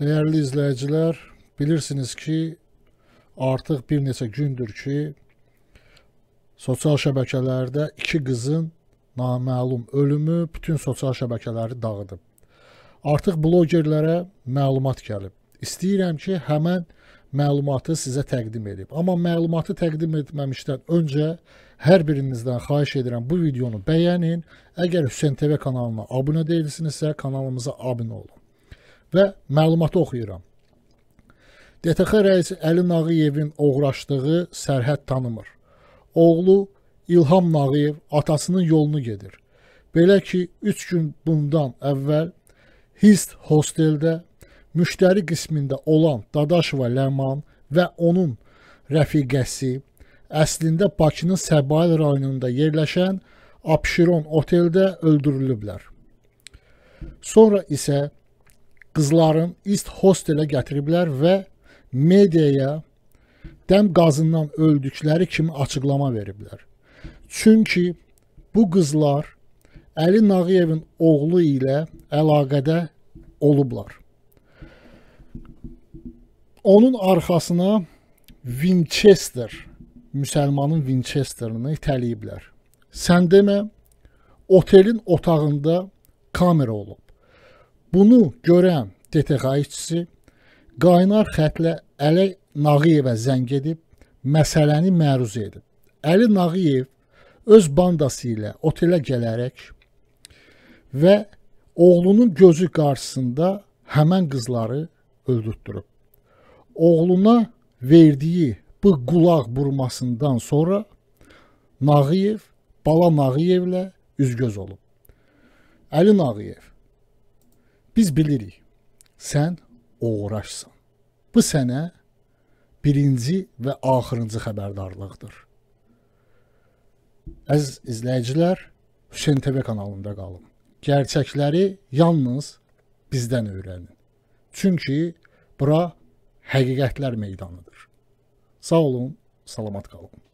Dəyərli izləyicilər, bilirsiniz ki, artıq bir neçə gündür ki, sosial şəbəkələrdə iki qızın naməlum ölümü bütün sosial şəbəkələri dağıdıb. Artıq blogerlərə məlumat gəlib. İstəyirəm ki, həmin məlumatı sizə təqdim edim. Amma məlumatı təqdim etməmişdən öncə hər birinizdən xahiş edirəm bu videonu bəyənin. Əgər Hüseyn TV kanalına abunə deyilsinizsə, kanalımıza abunə olun və məlumatı oxuyuram. DTX rəisi Əli Nağıyevin oğraşdığı sərhəd tanımır. Oğlu İlham Nağıyev atasının yolunu gedir. Belə ki, 3 gün bundan əvvəl Hist hosteldə müştəri qismində olan Dadaşova Ləman və onun rəfiqəsi əslində Bakının Səbail rayonunda yerləşən Abşeron oteldə öldürülüblər. Sonra isə qızların ist hostelə gətiriblər və mediaya dəm qazından öldükləri kimi açıqlama veriblər. Çünki bu qızlar Əli Nağıyevin oğlu ilə əlaqədə olublar. Onun arxasına Winchester, müsəlmanın Winchesterini itəliyiblər. Sən demə, otelin otağında kamera olub. Bunu görən DTX işçisi qaynar xətlə Əli Nağıyevə zəng edib məsələni məruz edib. Əli Nağıyev öz bandası ilə otelə gələrək və oğlunun gözü qarşısında həmən qızları öldürtdürüb. Oğluna verdiyi bu qulaq vurmasından sonra Nağıyev bala Nağıyevlə üzgöz olub. Əli Nağıyev Biz bilirik, sən uğraşsan. Bu sənə birinci və axırıncı xəbərdarlıqdır. Əziz izləyicilər, Hüseyn TV kanalında qalın. Gerçəkləri yalnız bizdən öyrənin. Çünki bura həqiqətlər meydanıdır. Sağ olun, salamat qalın.